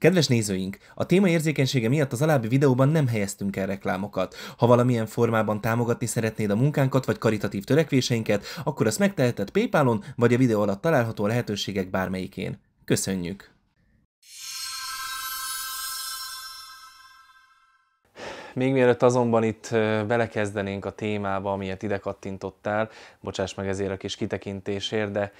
Kedves nézőink, a téma érzékenysége miatt az alábbi videóban nem helyeztünk el reklámokat. Ha valamilyen formában támogatni szeretnéd a munkánkat vagy karitatív törekvéseinket, akkor azt megteheted Paypalon vagy a videó alatt található lehetőségek bármelyikén. Köszönjük! Még mielőtt azonban itt belekezdenénk a témába, amilyet ide kattintottál, bocsáss meg ezért a kis kitekintésért, de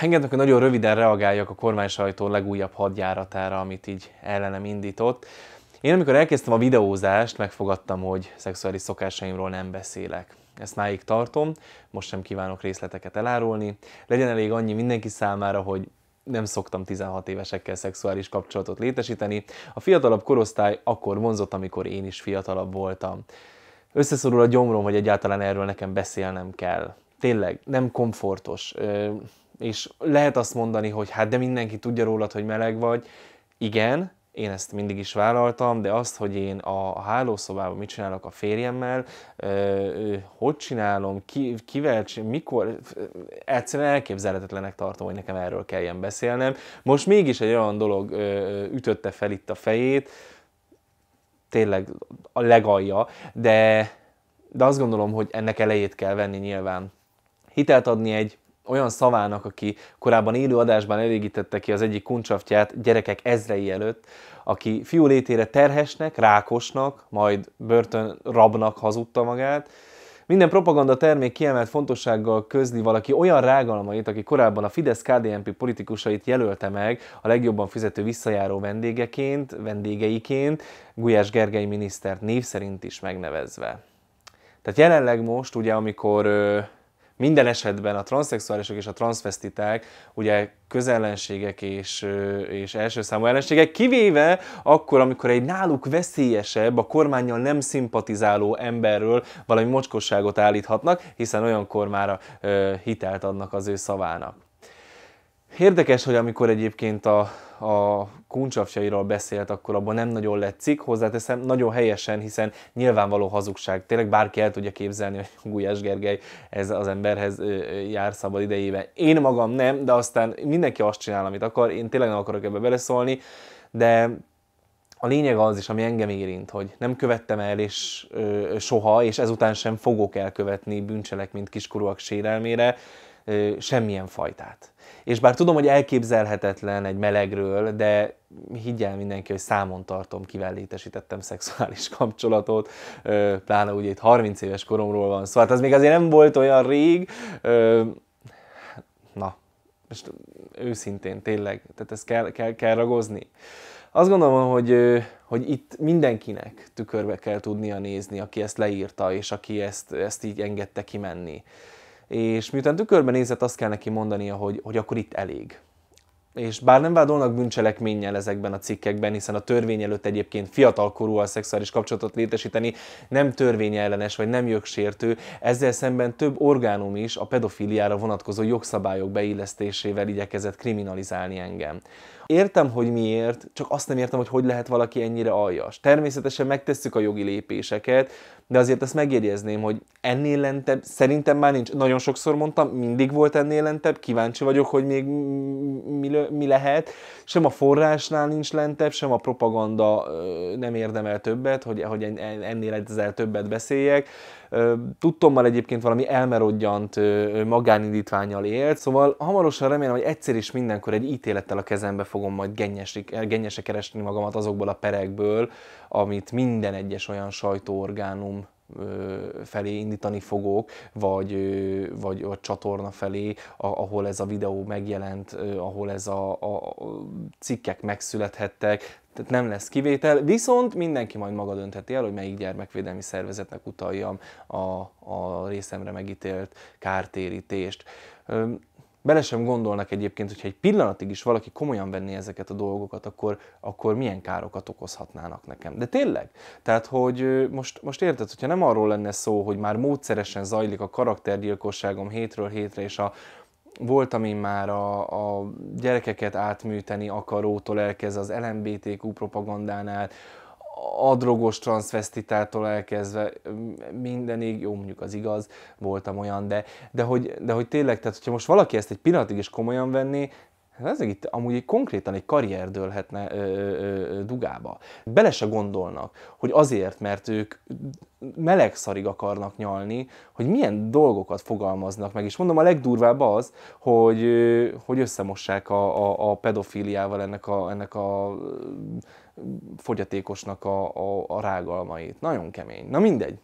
engednek, hogy nagyon röviden reagáljak a kormány sajtó legújabb hadjáratára, amit így ellenem indított. Én amikor elkezdtem a videózást, megfogadtam, hogy szexuális szokásaimról nem beszélek. Ezt máig tartom, most sem kívánok részleteket elárulni. Legyen elég annyi mindenki számára, hogy nem szoktam 16 évesekkel szexuális kapcsolatot létesíteni. A fiatalabb korosztály akkor vonzott, amikor én is fiatalabb voltam. Összeszorul a gyomrom, hogy egyáltalán erről nekem beszélnem kell. Tényleg, nem komfortos. És lehet azt mondani, hogy hát de mindenki tudja rólad, hogy meleg vagy. Igen, én ezt mindig is vállaltam, de azt, hogy én a hálószobában mit csinálok a férjemmel, hogy csinálom, ki, kivel, mikor, egyszerűen elképzelhetetlenek tartom, hogy nekem erről kelljen beszélnem. Most mégis egy olyan dolog ütötte fel itt a fejét, tényleg a legalja, de, de azt gondolom, hogy ennek elejét kell venni nyilván. Hitelt adni egy olyan szavának, aki korábban élő adásban elégítette ki az egyik kuncsaftját gyerekek ezrei előtt, aki fiú létére terhesnek, rákosnak, majd börtön rabnak hazudta magát, minden propaganda termék kiemelt fontossággal közli valaki olyan rágalmait, aki korábban a fidesz KDMP politikusait jelölte meg a legjobban fizető visszajáró vendégeként, vendégeiként, Gulyás Gergely minisztert név szerint is megnevezve. Tehát jelenleg most, ugye, amikor minden esetben a transzexuálisok és a transvestiták ugye közellenségek és, és első számú ellenségek, kivéve akkor, amikor egy náluk veszélyesebb, a kormányjal nem szimpatizáló emberről valami mocskosságot állíthatnak, hiszen olyankor már a hitelt adnak az ő szavának. Érdekes, hogy amikor egyébként a, a kuncsapsairól beszélt, akkor abban nem nagyon lett cikk, hozzáteszem, nagyon helyesen, hiszen nyilvánvaló hazugság. Tényleg bárki el tudja képzelni, hogy Gulyás Gergely ez az emberhez jár szabad idejében. Én magam nem, de aztán mindenki azt csinál, amit akar, én tényleg nem akarok ebbe beleszólni, de a lényeg az is, ami engem érint, hogy nem követtem el és ö, soha, és ezután sem fogok elkövetni bűncselekményt kiskorúak sérelmére ö, semmilyen fajtát és bár tudom, hogy elképzelhetetlen egy melegről, de higgyel mindenki, hogy számon tartom, kivel létesítettem szexuális kapcsolatot, pláne ugye itt 30 éves koromról van szó, szóval hát az még azért nem volt olyan rég, na, most őszintén, tényleg, tehát ezt kell, kell, kell ragozni. Azt gondolom, hogy, hogy itt mindenkinek tükörbe kell tudnia nézni, aki ezt leírta, és aki ezt, ezt így engedte kimenni és miután tükörben nézett, azt kell neki mondania, hogy, hogy akkor itt elég. És bár nem vádolnak bűncselekménnyel ezekben a cikkekben, hiszen a törvény előtt egyébként fiatalkorúval szexuális kapcsolatot létesíteni nem törvényellenes vagy nem jogsértő, ezzel szemben több orgánum is a pedofiliára vonatkozó jogszabályok beillesztésével igyekezett kriminalizálni engem. Értem, hogy miért, csak azt nem értem, hogy hogy lehet valaki ennyire aljas. Természetesen megtesszük a jogi lépéseket, de azért ezt megjegyezném, hogy ennél lentebb, szerintem már nincs, nagyon sokszor mondtam, mindig volt ennél lentebb, kíváncsi vagyok, hogy még mi, mi lehet. Sem a forrásnál nincs lentebb, sem a propaganda nem érdemel többet, hogy, hogy ennél ezzel többet beszéljek. Tudtommal egyébként valami elmerodjant magánindítványjal élt, szóval hamarosan remélem, hogy egyszer is mindenkor egy ítélettel a kezembe fogom majd gennyesre, gennyesre keresni magamat azokból a perekből, amit minden egyes olyan sajtóorgánum felé indítani fogok, vagy, vagy a csatorna felé, ahol ez a videó megjelent, ahol ez a, a cikkek megszülethettek, tehát nem lesz kivétel, viszont mindenki majd maga döntheti el, hogy melyik gyermekvédelmi szervezetnek utaljam a, a részemre megítélt kártérítést. Bele sem gondolnak egyébként, hogyha egy pillanatig is valaki komolyan venné ezeket a dolgokat, akkor, akkor milyen károkat okozhatnának nekem. De tényleg? Tehát, hogy most, most érted, hogyha nem arról lenne szó, hogy már módszeresen zajlik a karaktergyilkosságom hétről hétre, és a, volt ami már a, a gyerekeket átműteni akarótól elkezd az LMBTQ propagandánál, a drogos transvestitától elkezdve mindenig, jó mondjuk az igaz, voltam olyan, de, de, hogy, de hogy tényleg, tehát hogyha most valaki ezt egy pillanatig is komolyan venné, Hát ez itt amúgy egy konkrétan egy karrier dőlhetne ö, ö, dugába. Bele se gondolnak, hogy azért, mert ők melegszarig akarnak nyalni, hogy milyen dolgokat fogalmaznak meg. És mondom, a legdurvább az, hogy, hogy összemossák a, a, a pedofíliával ennek a, ennek a fogyatékosnak a, a, a rágalmait. Nagyon kemény. Na mindegy.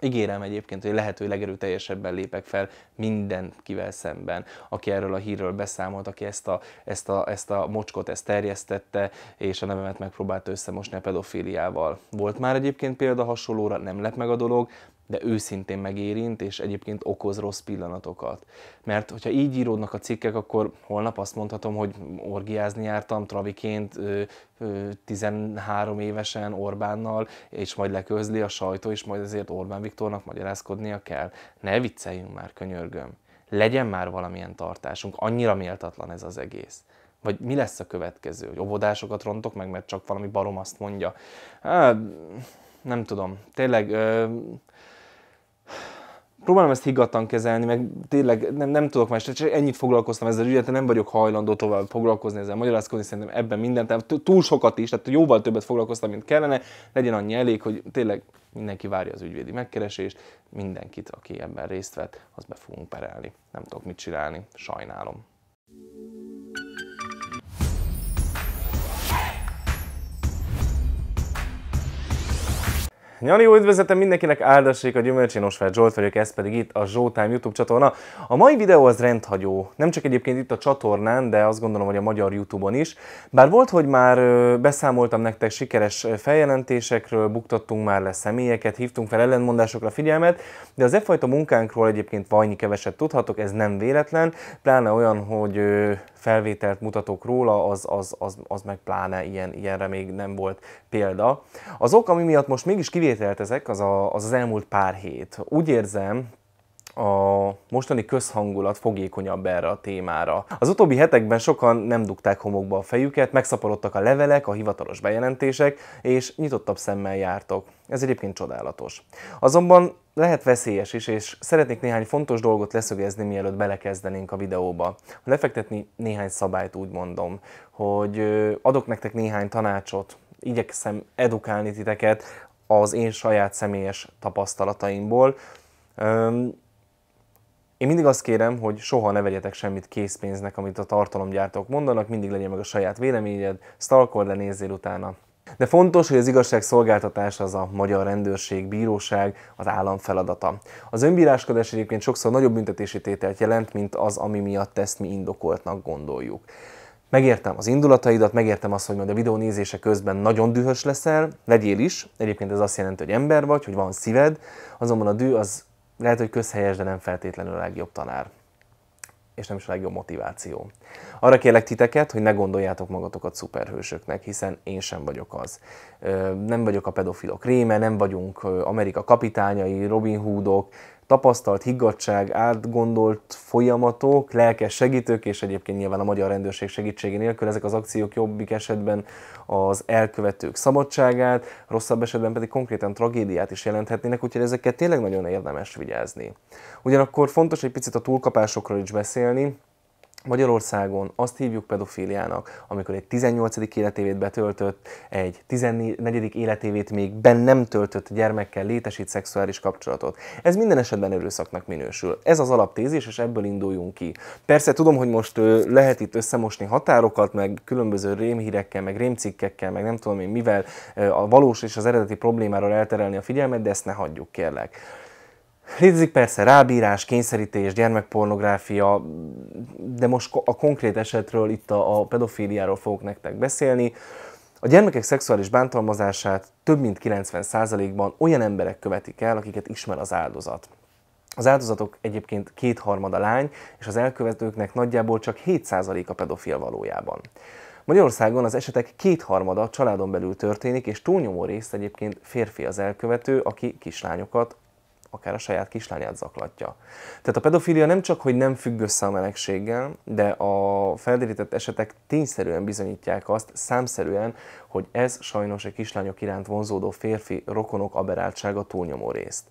Ígérem egyébként, hogy lehető legerőteljesebben lépek fel mindenkivel szemben, aki erről a hírről beszámolt, aki ezt a, ezt a, ezt a mocskot ezt terjesztette, és a nevemet megpróbálta összemosni a pedofiliával. Volt már egyébként példa hasonlóra, nem lep meg a dolog, de őszintén megérint, és egyébként okoz rossz pillanatokat. Mert hogyha így íródnak a cikkek, akkor holnap azt mondhatom, hogy orgiázni jártam traviként 13 évesen Orbánnal, és majd leközli a sajtó, és majd ezért Orbán Viktornak magyarázkodnia kell. Ne vicceljünk már, könyörgöm. Legyen már valamilyen tartásunk, annyira méltatlan ez az egész. Vagy mi lesz a következő? Hogy óvodásokat rontok meg, mert csak valami barom azt mondja. Hát, nem tudom, tényleg... Ö- próbálom ezt higgadtan kezelni, meg tényleg nem, nem tudok más, csak ennyit foglalkoztam ezzel ügyet, nem vagyok hajlandó tovább foglalkozni ezzel, magyarázkodni szerintem ebben mindent, tehát túl sokat is, tehát jóval többet foglalkoztam, mint kellene, legyen annyi elég, hogy tényleg mindenki várja az ügyvédi megkeresést, mindenkit, aki ebben részt vett, azt be fogunk perelni. Nem tudok mit csinálni, sajnálom. Nyani, jó üdvözletem mindenkinek, áldassék a gyümölcs, én Osváth Zsolt vagyok, ez pedig itt a Zsótám YouTube csatorna. A mai videó az rendhagyó, nem csak egyébként itt a csatornán, de azt gondolom, hogy a magyar YouTube-on is. Bár volt, hogy már beszámoltam nektek sikeres feljelentésekről, buktattunk már le személyeket, hívtunk fel ellenmondásokra figyelmet, de az e fajta munkánkról egyébként vajnyi keveset tudhatok, ez nem véletlen, pláne olyan, hogy felvételt mutatok róla, az, az, az, az meg pláne ilyen, ilyenre még nem volt példa. Az ok, ami miatt most mégis kivé kivételtezek, az, a, az az elmúlt pár hét. Úgy érzem, a mostani közhangulat fogékonyabb erre a témára. Az utóbbi hetekben sokan nem dugták homokba a fejüket, megszaporodtak a levelek, a hivatalos bejelentések, és nyitottabb szemmel jártok. Ez egyébként csodálatos. Azonban lehet veszélyes is, és szeretnék néhány fontos dolgot leszögezni, mielőtt belekezdenénk a videóba. Lefektetni néhány szabályt úgy mondom, hogy adok nektek néhány tanácsot, igyekszem edukálni titeket az én saját személyes tapasztalataimból. Én mindig azt kérem, hogy soha ne vegyetek semmit készpénznek, amit a tartalomgyártók mondanak, mindig legyen meg a saját véleményed, stalkor le, nézzél utána. De fontos, hogy az igazságszolgáltatás az a magyar rendőrség, bíróság, az állam feladata. Az önbíráskodás egyébként sokszor nagyobb büntetési tételt jelent, mint az, ami miatt ezt mi indokoltnak gondoljuk. Megértem az indulataidat, megértem azt, hogy majd a videó nézése közben nagyon dühös leszel, legyél is, egyébként ez azt jelenti, hogy ember vagy, hogy van szíved, azonban a dű az lehet, hogy közhelyes, de nem feltétlenül a legjobb tanár és nem is a legjobb motiváció. Arra kérlek titeket, hogy ne gondoljátok magatokat szuperhősöknek, hiszen én sem vagyok az. Nem vagyok a pedofilok réme, nem vagyunk Amerika kapitányai, Robin Hoodok, tapasztalt higgadság, átgondolt folyamatok, lelkes segítők, és egyébként nyilván a magyar rendőrség segítsége nélkül ezek az akciók jobbik esetben az elkövetők szabadságát, rosszabb esetben pedig konkrétan tragédiát is jelenthetnének, úgyhogy ezeket tényleg nagyon érdemes vigyázni. Ugyanakkor fontos egy picit a túlkapásokról is beszélni, Magyarországon azt hívjuk pedofíliának, amikor egy 18. életévét betöltött, egy 14. életévét még ben nem töltött gyermekkel létesít szexuális kapcsolatot. Ez minden esetben erőszaknak minősül. Ez az alaptézis, és ebből induljunk ki. Persze tudom, hogy most lehet itt összemosni határokat, meg különböző rémhírekkel, meg rémcikkekkel, meg nem tudom én mivel a valós és az eredeti problémáról elterelni a figyelmet, de ezt ne hagyjuk, kérlek. Létezik persze rábírás, kényszerítés, gyermekpornográfia, de most a konkrét esetről, itt a, pedofíliáról fogok nektek beszélni. A gyermekek szexuális bántalmazását több mint 90%-ban olyan emberek követik el, akiket ismer az áldozat. Az áldozatok egyébként kétharmada lány, és az elkövetőknek nagyjából csak 7% a pedofil valójában. Magyarországon az esetek kétharmada családon belül történik, és túlnyomó részt egyébként férfi az elkövető, aki kislányokat, akár a saját kislányát zaklatja. Tehát a pedofília nem csak, hogy nem függ össze a melegséggel, de a felderített esetek tényszerűen bizonyítják azt számszerűen, hogy ez sajnos egy kislányok iránt vonzódó férfi rokonok aberáltsága túlnyomó részt.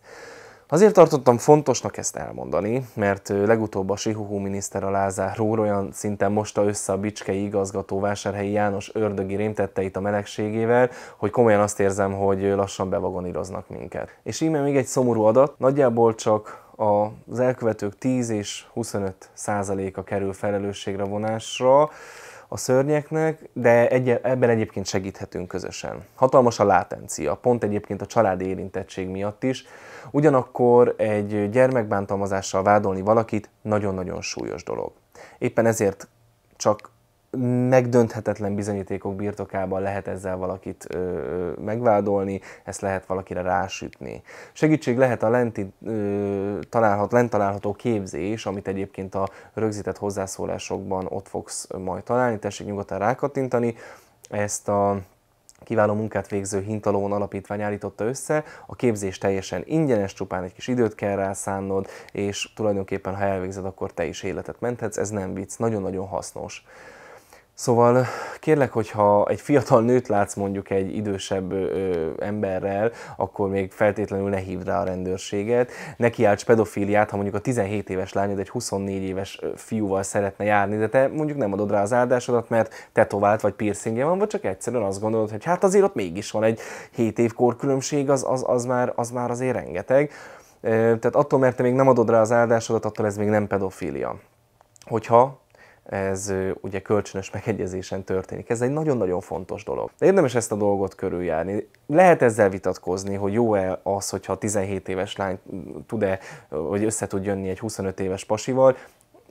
Azért tartottam fontosnak ezt elmondani, mert legutóbb a Sihuhu miniszter a úr olyan szinten mosta össze a Bicskei igazgató Vásárhelyi János ördögi rémtetteit a melegségével, hogy komolyan azt érzem, hogy lassan bevagoníroznak minket. És íme még egy szomorú adat, nagyjából csak az elkövetők 10 és 25 százaléka kerül felelősségre vonásra, a szörnyeknek, de egy, ebben egyébként segíthetünk közösen. Hatalmas a látencia, pont egyébként a családi érintettség miatt is, Ugyanakkor egy gyermekbántalmazással vádolni valakit nagyon-nagyon súlyos dolog. Éppen ezért csak megdönthetetlen bizonyítékok birtokában lehet ezzel valakit ö, megvádolni, ezt lehet valakire rásütni. Segítség lehet a lenti, ö, találhat, lent található képzés, amit egyébként a rögzített hozzászólásokban ott fogsz majd találni, tessék nyugodtan rákattintani. Ezt a kiváló munkát végző Hintalón alapítvány állította össze. A képzés teljesen ingyenes, csupán egy kis időt kell rászánnod, és tulajdonképpen ha elvégzed, akkor te is életet menthetsz. Ez nem vicc, nagyon-nagyon hasznos. Szóval kérlek, hogyha egy fiatal nőt látsz mondjuk egy idősebb ö, emberrel, akkor még feltétlenül ne hívd rá a rendőrséget. Ne kiálts pedofiliát, ha mondjuk a 17 éves lányod egy 24 éves fiúval szeretne járni, de te mondjuk nem adod rá az áldásodat, mert tetovált vagy piercingje van, vagy csak egyszerűen azt gondolod, hogy hát azért ott mégis van egy 7 év korkülönbség, az, az, az, már, az már azért rengeteg. Tehát attól, mert te még nem adod rá az áldásodat, attól ez még nem pedofília. Hogyha ez ugye kölcsönös megegyezésen történik. Ez egy nagyon-nagyon fontos dolog. De érdemes ezt a dolgot körüljárni. Lehet ezzel vitatkozni, hogy jó-e az, hogyha 17 éves lány tud-e, vagy össze tud jönni egy 25 éves pasival,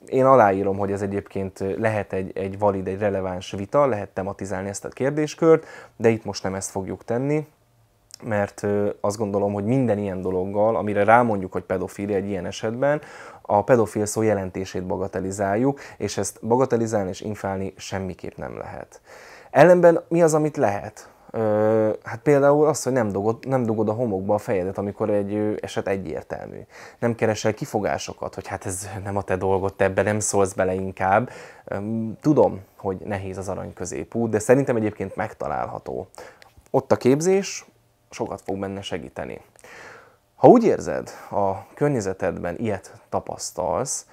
én aláírom, hogy ez egyébként lehet egy, egy valid, egy releváns vita, lehet tematizálni ezt a kérdéskört, de itt most nem ezt fogjuk tenni mert azt gondolom, hogy minden ilyen dologgal, amire rámondjuk, hogy pedofília egy ilyen esetben, a pedofil szó jelentését bagatelizáljuk, és ezt bagatelizálni és infálni semmiképp nem lehet. Ellenben mi az, amit lehet? Ö, hát például az, hogy nem dugod, nem dugod a homokba a fejedet, amikor egy eset egyértelmű. Nem keresel kifogásokat, hogy hát ez nem a te dolgod, te ebbe nem szólsz bele inkább. Ö, tudom, hogy nehéz az arany középút, de szerintem egyébként megtalálható. Ott a képzés, sokat fog benne segíteni. Ha úgy érzed, a környezetedben ilyet tapasztalsz,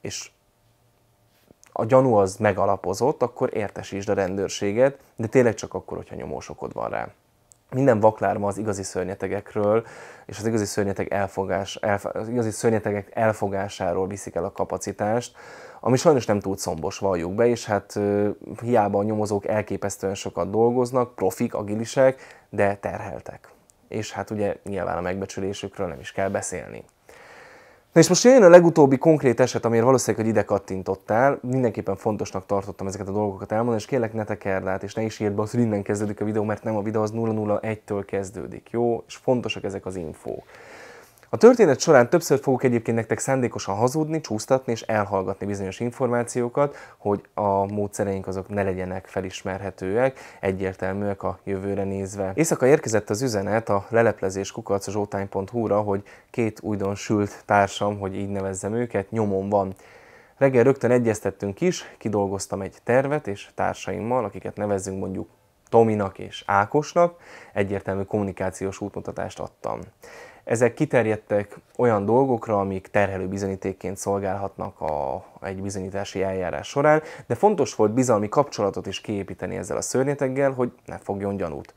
és a gyanú az megalapozott, akkor értesítsd a rendőrséget, de tényleg csak akkor, hogyha nyomósokod van rá. Minden vaklárma az igazi szörnyetegekről és az igazi, szörnyeteg elfogás, elf, az igazi szörnyetegek elfogásáról viszik el a kapacitást, ami sajnos nem túl szombos, valljuk be, és hát hiába a nyomozók elképesztően sokat dolgoznak, profik, agilisek, de terheltek és hát ugye nyilván a megbecsülésükről nem is kell beszélni. Na és most jön a legutóbbi konkrét eset, amiért valószínűleg, hogy ide kattintottál. Mindenképpen fontosnak tartottam ezeket a dolgokat elmondani, és kérlek ne tekerd át, és ne is írd be, hogy innen kezdődik a videó, mert nem a videó, az 001-től kezdődik, jó? És fontosak ezek az infók. A történet során többször fogok egyébként nektek szándékosan hazudni, csúsztatni és elhallgatni bizonyos információkat, hogy a módszereink azok ne legyenek felismerhetőek, egyértelműek a jövőre nézve. Éjszaka érkezett az üzenet a leleplezés kukacozsótány.hu-ra, hogy két újdonsült társam, hogy így nevezzem őket, nyomon van. Reggel rögtön egyeztettünk is, kidolgoztam egy tervet, és társaimmal, akiket nevezzünk mondjuk Tominak és Ákosnak, egyértelmű kommunikációs útmutatást adtam. Ezek kiterjedtek olyan dolgokra, amik terhelő bizonyítékként szolgálhatnak a, egy bizonyítási eljárás során, de fontos volt bizalmi kapcsolatot is kiépíteni ezzel a szörnyeteggel, hogy ne fogjon gyanút.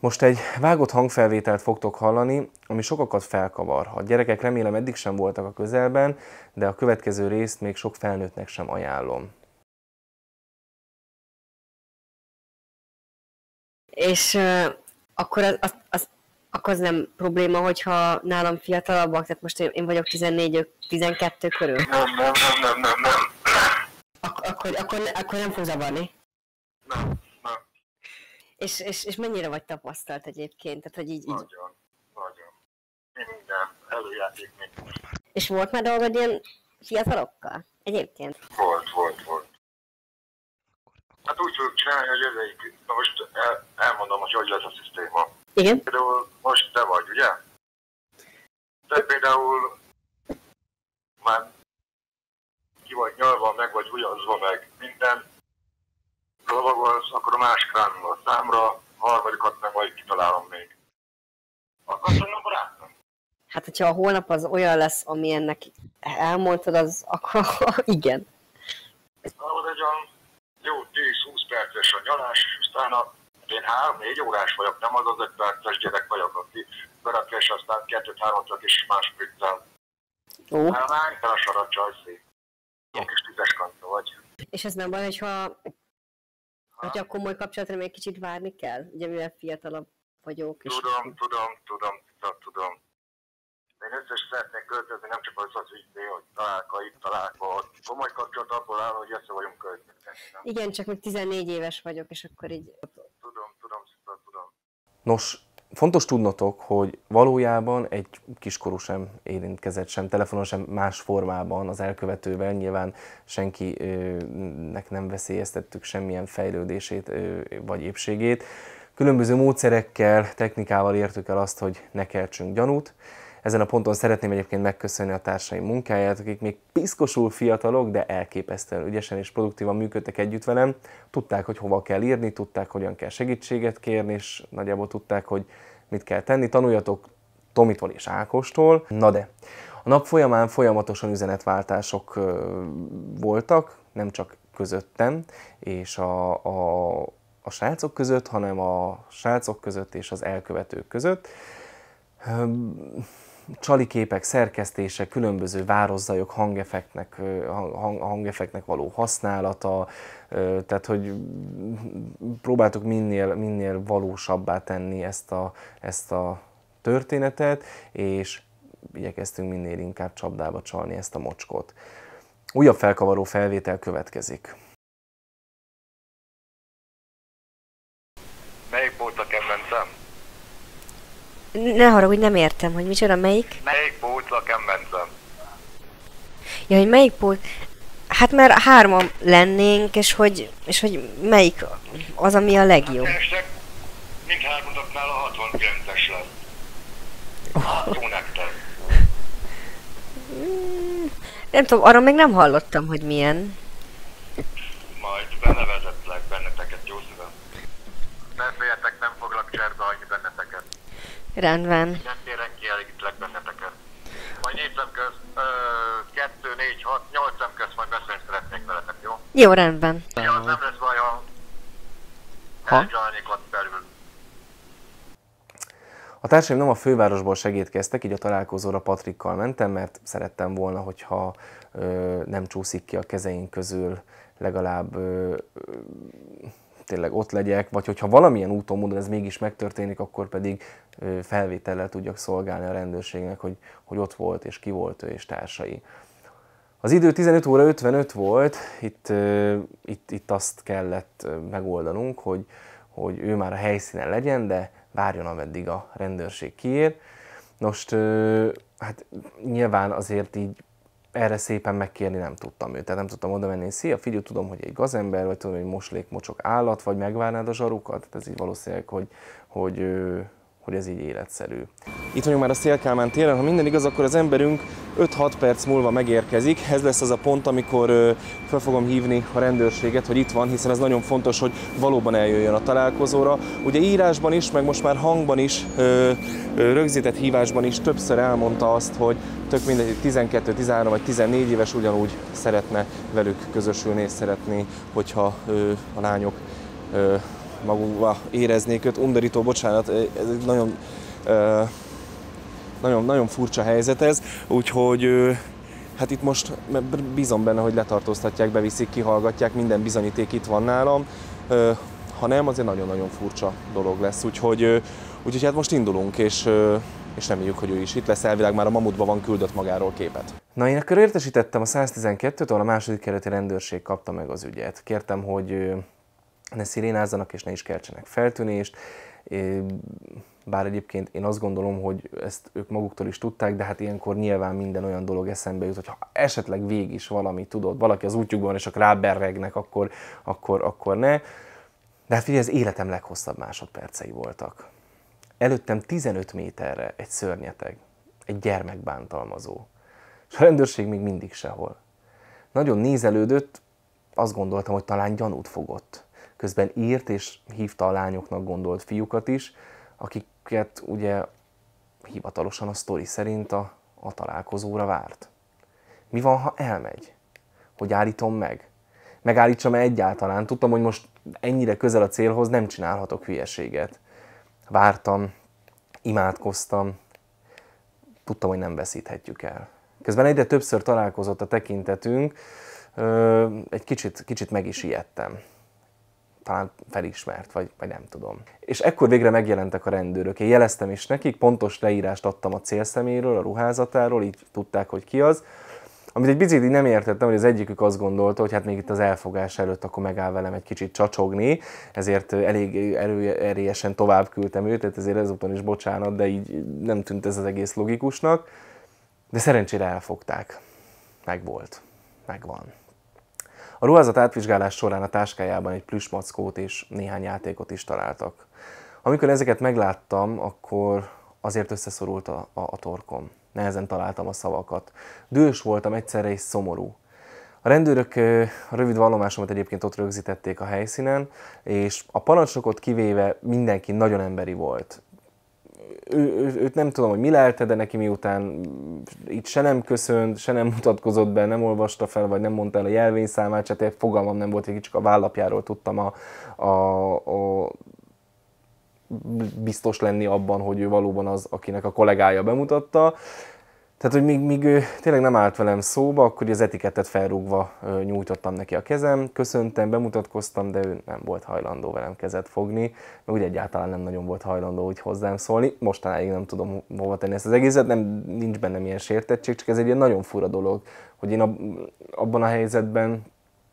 Most egy vágott hangfelvételt fogtok hallani, ami sokakat felkavar. A gyerekek remélem eddig sem voltak a közelben, de a következő részt még sok felnőttnek sem ajánlom. És uh, akkor az, az, az akkor az nem probléma, hogyha nálam fiatalabbak, tehát most én vagyok 14, 12 körül. Nem, nem, nem, nem, nem, nem. Ak- akkor, akkor, akkor nem fog zavarni? Nem, nem. És, és, és mennyire vagy tapasztalt egyébként? Tehát, hogy így, így... Nagyon, Minden előjáték még. És volt már dolgod ilyen fiatalokkal? Egyébként? Volt, volt, volt. Hát úgy tudjuk csinálni, hogy ezeik, Na most el, elmondom, hogy hogy lesz a szisztéma. Igen. Például most te vagy, ugye? Te például már ki vagy nyalva, meg vagy ujjazva, meg minden. Lovagolsz, akkor a más kránul a számra, a harmadikat meg majd kitalálom még. Akkor mondom, barátom. Hát, hogyha a holnap az olyan lesz, ami ennek elmondtad, az akkor igen. Valahogy egy olyan jó 10-20 perces a nyalás, és aztán a én három-négy órás vagyok, nem az az egy perces gyerek vagyok, aki berakja, és aztán kettőt tök és kis máspriccel. Ó. Hát a sarat csajszé. Jó kis tízes kanta vagy. És ez nem van, hogyha hogyha komoly kapcsolatra még kicsit várni kell, ugye mivel fiatalabb vagyok. És... Tudom, tudom, tudom, tudom, tudom. Én összes szeretnék költözni, nem csak az az ügyné, hogy találka itt, találka ott. Komoly kapcsolat abból áll, hogy össze vagyunk költözni. Igen, csak még 14 éves vagyok, és akkor így tudom, tudom, szóval tudom. Nos, fontos tudnotok, hogy valójában egy kiskorú sem érintkezett sem, telefonon sem más formában az elkövetővel. Nyilván senkinek nem veszélyeztettük semmilyen fejlődését vagy épségét. Különböző módszerekkel, technikával értük el azt, hogy ne keltsünk gyanút. Ezen a ponton szeretném egyébként megköszönni a társaim munkáját, akik még piszkosul fiatalok, de elképesztően ügyesen és produktívan működtek együtt velem. Tudták, hogy hova kell írni, tudták, hogyan kell segítséget kérni, és nagyjából tudták, hogy mit kell tenni. Tanuljatok Tomitól és Ákostól. Na de, a nap folyamán folyamatosan üzenetváltások voltak, nem csak közöttem és a, a, a srácok között, hanem a srácok között és az elkövetők között csali képek szerkesztése, különböző vározzajok hangefektnek, hang, hangefektnek való használata, tehát hogy próbáltuk minél, minél valósabbá tenni ezt a, ezt a történetet, és igyekeztünk minél inkább csapdába csalni ezt a mocskot. Újabb felkavaró felvétel következik. Ne haragudj, nem értem, hogy micsoda, melyik? Melyik lakem mentem? Ja, hogy melyik pót? Hát mert hárman lennénk, és hogy, és hogy melyik az, ami a legjobb. Hát, mindhármadoknál a 69-es lett. Oh. nektek. nem tudom, arra még nem hallottam, hogy milyen. Majd belevet Rendben. Mindenféle kielégítlek benneteket. Majd nézem köz, 2, 4, 6, 8 szem köz, majd beszélni szeretnék veletek, jó? Jó, rendben. Ja, az nem lesz baj, ha... Ha? belül. A társaim nem a fővárosból segítkeztek, így a találkozóra Patrikkal mentem, mert szerettem volna, hogyha ö, nem csúszik ki a kezeink közül legalább ö, tényleg ott legyek, vagy hogyha valamilyen úton, módon ez mégis megtörténik, akkor pedig felvétellel tudjak szolgálni a rendőrségnek, hogy, hogy ott volt, és ki volt ő, és társai. Az idő 15 óra 55 volt, itt, itt, itt azt kellett megoldanunk, hogy, hogy ő már a helyszínen legyen, de várjon, ameddig a rendőrség kiér. Most, hát nyilván azért így erre szépen megkérni nem tudtam őt. Tehát nem tudtam oda menni, szia, figyelj, tudom, hogy egy gazember, vagy tudom, hogy moslék, mocsok állat, vagy megvárnád a zsarukat. Tehát ez így valószínűleg, hogy, hogy hogy ez így életszerű. Itt vagyunk már a Szélkálmán téren, ha minden igaz, akkor az emberünk 5-6 perc múlva megérkezik. Ez lesz az a pont, amikor fel fogom hívni a rendőrséget, hogy itt van, hiszen ez nagyon fontos, hogy valóban eljöjjön a találkozóra. Ugye írásban is, meg most már hangban is, rögzített hívásban is többször elmondta azt, hogy tök mindegy, 12, 13 vagy 14 éves ugyanúgy szeretne velük közösülni, és szeretné, hogyha a lányok magukba éreznék őt. Undorító, bocsánat, ez egy nagyon, nagyon, nagyon furcsa helyzet ez, úgyhogy hát itt most bízom benne, hogy letartóztatják, beviszik, kihallgatják, minden bizonyíték itt van nálam, ha nem, azért nagyon-nagyon furcsa dolog lesz, úgyhogy, úgyhogy hát most indulunk, és, és reméljük, hogy ő is itt lesz, elvileg már a Mamutban van küldött magáról képet. Na én akkor értesítettem a 112 ahol a második kerületi rendőrség kapta meg az ügyet. Kértem, hogy ne szirénázzanak és ne is keltsenek feltűnést, bár egyébként én azt gondolom, hogy ezt ők maguktól is tudták, de hát ilyenkor nyilván minden olyan dolog eszembe jut, hogy ha esetleg végig is valami tudod, valaki az útjukban és csak ráberregnek, akkor, akkor, akkor ne. De hát figyelj, az életem leghosszabb másodpercei voltak. Előttem 15 méterre egy szörnyeteg, egy gyermekbántalmazó. És a rendőrség még mindig sehol. Nagyon nézelődött, azt gondoltam, hogy talán gyanút fogott közben írt és hívta a lányoknak gondolt fiúkat is, akiket ugye hivatalosan a sztori szerint a, a találkozóra várt. Mi van, ha elmegy? Hogy állítom meg? Megállítsam-e egyáltalán? Tudtam, hogy most ennyire közel a célhoz nem csinálhatok hülyeséget. Vártam, imádkoztam, tudtam, hogy nem veszíthetjük el. Közben egyre többször találkozott a tekintetünk, egy kicsit, kicsit meg is ijedtem talán felismert, vagy, vagy nem tudom. És ekkor végre megjelentek a rendőrök. Én jeleztem is nekik, pontos leírást adtam a célszeméről, a ruházatáról, így tudták, hogy ki az. Amit egy bicit nem értettem, hogy az egyikük azt gondolta, hogy hát még itt az elfogás előtt akkor megáll velem egy kicsit csacsogni, ezért elég erő, erélyesen tovább küldtem őt, tehát ezért ezúton is bocsánat, de így nem tűnt ez az egész logikusnak. De szerencsére elfogták. Megvolt. Megvan. A ruházat átvizsgálás során a táskájában egy plüsmackót és néhány játékot is találtak. Amikor ezeket megláttam, akkor azért összeszorult a, a, a torkom. Nehezen találtam a szavakat. Dühös voltam egyszerre és szomorú. A rendőrök a rövid vallomásomat egyébként ott rögzítették a helyszínen, és a parancsnokot kivéve mindenki nagyon emberi volt ő, ő, őt nem tudom, hogy mi lelte, de neki miután itt se nem köszönt, se nem mutatkozott be, nem olvasta fel, vagy nem mondta el a jelvényszámát, se fogalmam nem volt, hogy csak a vállapjáról tudtam a, a, a biztos lenni abban, hogy ő valóban az, akinek a kollégája bemutatta. Tehát, hogy míg, míg ő tényleg nem állt velem szóba, akkor az etikettet felrúgva nyújtottam neki a kezem, köszöntem, bemutatkoztam, de ő nem volt hajlandó velem kezet fogni, meg úgy egyáltalán nem nagyon volt hajlandó úgy hozzám szólni. Mostanáig nem tudom hova tenni ezt az egészet, nem, nincs bennem ilyen sértettség, csak ez egy ilyen nagyon fura dolog, hogy én abban a helyzetben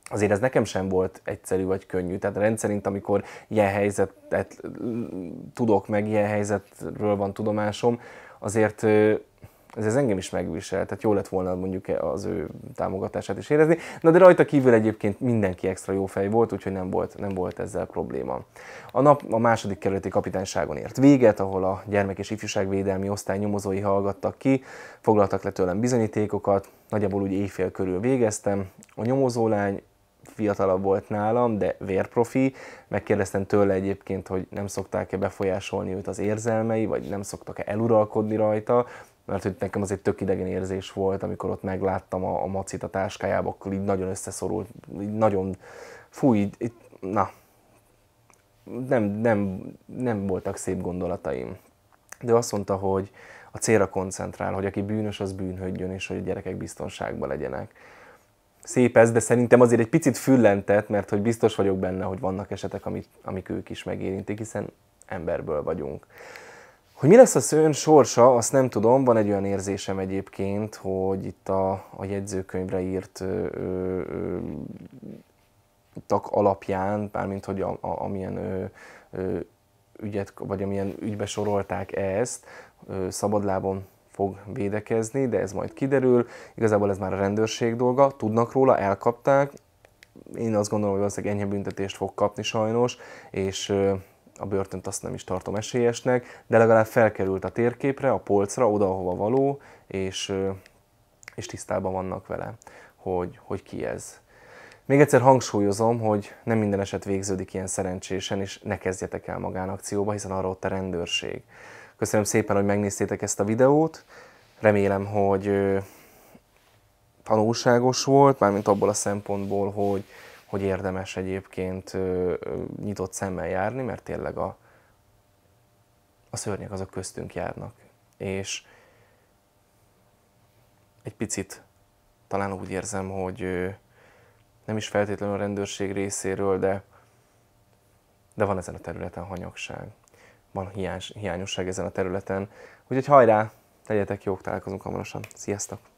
azért ez nekem sem volt egyszerű vagy könnyű. Tehát rendszerint, amikor ilyen helyzetet tudok meg, ilyen helyzetről van tudomásom, azért ez, ez engem is megvisel, tehát jó lett volna mondjuk e az ő támogatását is érezni. Na de rajta kívül egyébként mindenki extra jó fej volt, úgyhogy nem volt, nem volt ezzel probléma. A nap a második kerületi kapitányságon ért véget, ahol a gyermek és ifjúságvédelmi osztály nyomozói hallgattak ki, foglaltak le tőlem bizonyítékokat, nagyjából úgy éjfél körül végeztem. A nyomozólány fiatalabb volt nálam, de vérprofi. Megkérdeztem tőle egyébként, hogy nem szokták-e befolyásolni őt az érzelmei, vagy nem szoktak-e eluralkodni rajta mert hogy nekem az egy tök idegen érzés volt, amikor ott megláttam a, a macit a táskájába, akkor így nagyon összeszorult, így nagyon, fúj, így, így na, nem, nem, nem voltak szép gondolataim. De azt mondta, hogy a célra koncentrál, hogy aki bűnös, az bűnhödjön, és hogy a gyerekek biztonságban legyenek. Szép ez, de szerintem azért egy picit füllentett, mert hogy biztos vagyok benne, hogy vannak esetek, amik, amik ők is megérintik, hiszen emberből vagyunk. Hogy mi lesz a ön sorsa, azt nem tudom, van egy olyan érzésem egyébként, hogy itt a, a jegyzőkönyvre írt ö, ö, ö, tak alapján, bármint hogy a, a, amilyen ö, ö, ügyet, vagy amilyen ügybe sorolták ezt, ö, szabadlábon fog védekezni, de ez majd kiderül. Igazából ez már a rendőrség dolga, tudnak róla, elkapták. Én azt gondolom, hogy valószínűleg enyhe büntetést fog kapni sajnos, és a börtönt azt nem is tartom esélyesnek, de legalább felkerült a térképre, a polcra, oda, ahova való, és, és tisztában vannak vele, hogy, hogy ki ez. Még egyszer hangsúlyozom, hogy nem minden eset végződik ilyen szerencsésen, és ne kezdjetek el magánakcióba, hiszen arra ott a rendőrség. Köszönöm szépen, hogy megnéztétek ezt a videót. Remélem, hogy tanulságos volt, mármint abból a szempontból, hogy hogy érdemes egyébként nyitott szemmel járni, mert tényleg a, a szörnyek azok köztünk járnak. És egy picit talán úgy érzem, hogy nem is feltétlenül a rendőrség részéről, de, de van ezen a területen hanyagság. Van hiány, hiányosság ezen a területen. Úgyhogy hajrá, tegyetek jók, találkozunk hamarosan. Sziasztok!